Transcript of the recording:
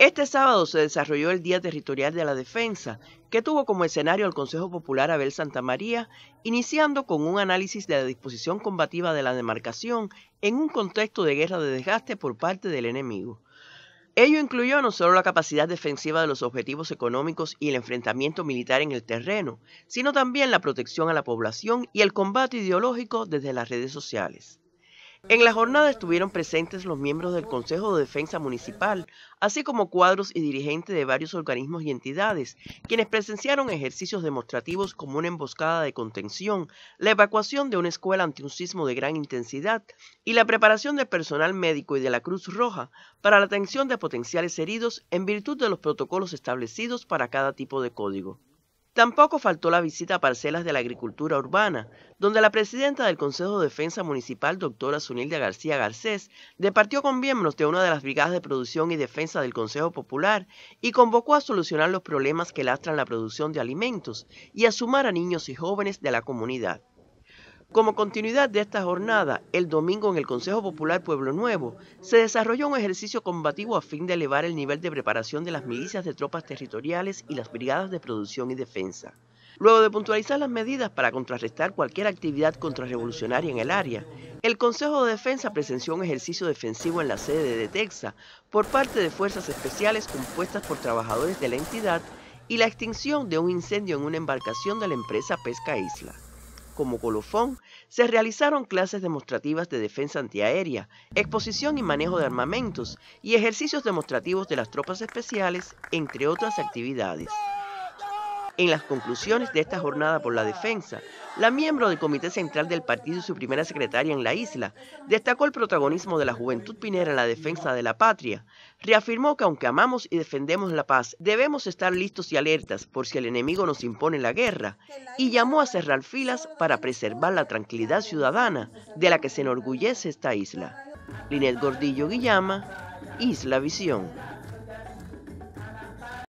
Este sábado se desarrolló el Día Territorial de la Defensa, que tuvo como escenario el Consejo Popular Abel Santa María, iniciando con un análisis de la disposición combativa de la demarcación en un contexto de guerra de desgaste por parte del enemigo. Ello incluyó no solo la capacidad defensiva de los objetivos económicos y el enfrentamiento militar en el terreno, sino también la protección a la población y el combate ideológico desde las redes sociales. En la jornada estuvieron presentes los miembros del Consejo de Defensa Municipal, así como cuadros y dirigentes de varios organismos y entidades, quienes presenciaron ejercicios demostrativos como una emboscada de contención, la evacuación de una escuela ante un sismo de gran intensidad y la preparación del personal médico y de la Cruz Roja para la atención de potenciales heridos en virtud de los protocolos establecidos para cada tipo de código. Tampoco faltó la visita a parcelas de la agricultura urbana, donde la presidenta del Consejo de Defensa Municipal, doctora Sunilda García Garcés, departió con miembros de una de las brigadas de producción y defensa del Consejo Popular y convocó a solucionar los problemas que lastran la producción de alimentos y a sumar a niños y jóvenes de la comunidad. Como continuidad de esta jornada, el domingo en el Consejo Popular Pueblo Nuevo se desarrolló un ejercicio combativo a fin de elevar el nivel de preparación de las milicias de tropas territoriales y las brigadas de producción y defensa. Luego de puntualizar las medidas para contrarrestar cualquier actividad contrarrevolucionaria en el área, el Consejo de Defensa presenció un ejercicio defensivo en la sede de Texas por parte de fuerzas especiales compuestas por trabajadores de la entidad y la extinción de un incendio en una embarcación de la empresa Pesca Isla como colofón, se realizaron clases demostrativas de defensa antiaérea, exposición y manejo de armamentos y ejercicios demostrativos de las tropas especiales, entre otras actividades. En las conclusiones de esta jornada por la defensa, la miembro del Comité Central del Partido y su primera secretaria en la isla destacó el protagonismo de la juventud pinera en la defensa de la patria. Reafirmó que aunque amamos y defendemos la paz, debemos estar listos y alertas por si el enemigo nos impone la guerra y llamó a cerrar filas para preservar la tranquilidad ciudadana de la que se enorgullece esta isla. Linet Gordillo Guillama, Isla Visión.